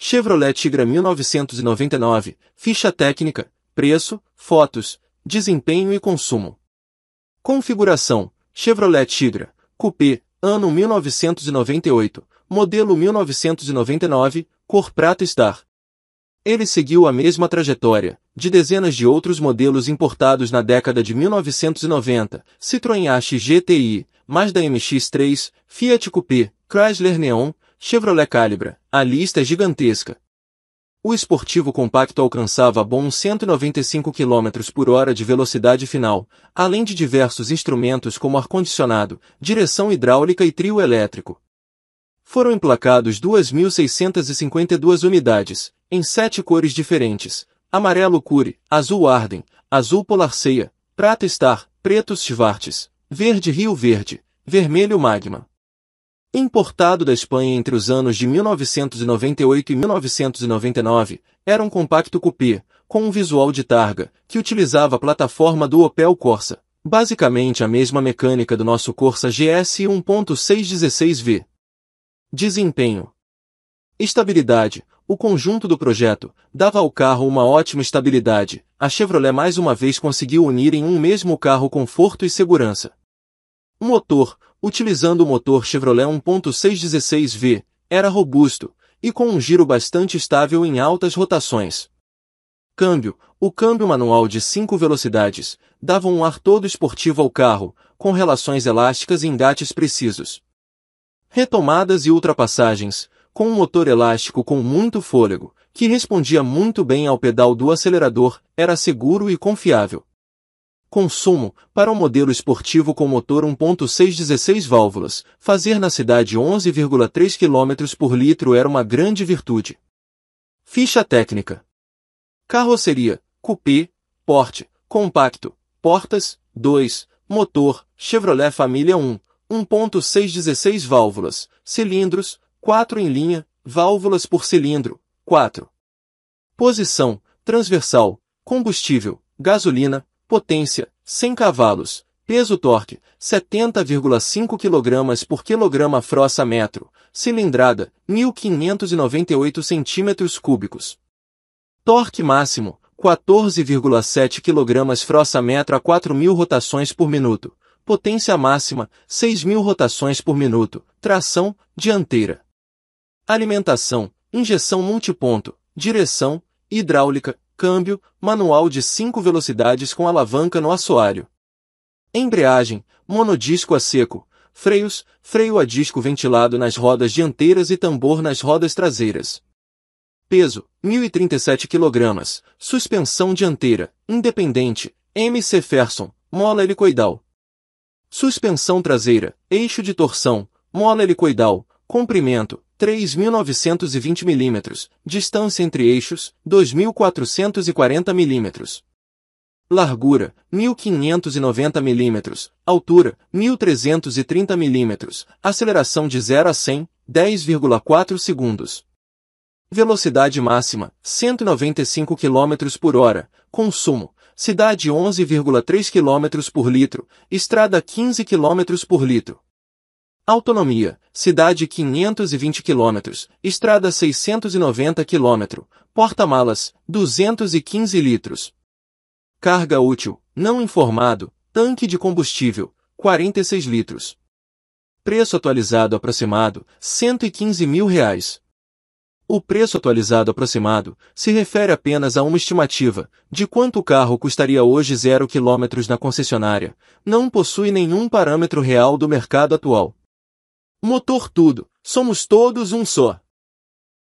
Chevrolet Tigra 1999, ficha técnica, preço, fotos, desempenho e consumo. Configuração: Chevrolet Tigra, Coupé, ano 1998, modelo 1999, cor prata Star. Ele seguiu a mesma trajetória de dezenas de outros modelos importados na década de 1990, Citroën AX GTI, Mazda MX-3, Fiat Coupé, Chrysler Neon, Chevrolet Calibra, a lista é gigantesca. O esportivo compacto alcançava bons 195 km por hora de velocidade final, além de diversos instrumentos como ar-condicionado, direção hidráulica e trio elétrico. Foram emplacados 2.652 unidades, em sete cores diferentes, amarelo Cure, azul Arden, azul Polarceia, prata Star, preto Schwartz, verde Rio Verde, vermelho Magma importado da Espanha entre os anos de 1998 e 1999, era um compacto coupé, com um visual de targa, que utilizava a plataforma do Opel Corsa, basicamente a mesma mecânica do nosso Corsa GS 1.616V. Desempenho Estabilidade O conjunto do projeto dava ao carro uma ótima estabilidade. A Chevrolet mais uma vez conseguiu unir em um mesmo carro conforto e segurança. Motor utilizando o motor Chevrolet 1.616V, era robusto e com um giro bastante estável em altas rotações. Câmbio. O câmbio manual de cinco velocidades dava um ar todo esportivo ao carro, com relações elásticas e engates precisos. Retomadas e ultrapassagens, com um motor elástico com muito fôlego, que respondia muito bem ao pedal do acelerador, era seguro e confiável. Consumo, para o um modelo esportivo com motor 1.616 válvulas, fazer na cidade 11,3 km por litro era uma grande virtude. Ficha técnica. Carroceria, coupé, porte, compacto, portas, 2, motor, Chevrolet Família 1, 1.616 válvulas, cilindros, 4 em linha, válvulas por cilindro, 4. Posição, transversal, combustível, gasolina, potência, 100 cavalos, peso torque, 70,5 kg por kg frossa metro, cilindrada, 1598 cm3. Torque máximo, 14,7 kg frossa metro a 4.000 rotações por minuto. Potência máxima, 6.000 rotações por minuto. Tração, dianteira. Alimentação, injeção multiponto, direção, hidráulica, câmbio, manual de 5 velocidades com alavanca no assoalho. Embreagem, monodisco a seco, freios, freio a disco ventilado nas rodas dianteiras e tambor nas rodas traseiras. Peso, 1.037 kg, suspensão dianteira, independente, MC Ferson, mola helicoidal. Suspensão traseira, eixo de torção, mola helicoidal, comprimento, 3.920 mm, distância entre eixos, 2.440 mm. Largura, 1.590 mm, altura, 1.330 mm, aceleração de 0 a 100, 10,4 segundos. Velocidade máxima, 195 km por hora, consumo, cidade 11,3 km por litro, estrada 15 km por litro. Autonomia, cidade 520 km, estrada 690 km, porta-malas, 215 litros. Carga útil, não informado, tanque de combustível, 46 litros. Preço atualizado aproximado, R$ 115 mil. Reais. O preço atualizado aproximado se refere apenas a uma estimativa de quanto o carro custaria hoje 0 km na concessionária, não possui nenhum parâmetro real do mercado atual motor tudo, somos todos um só.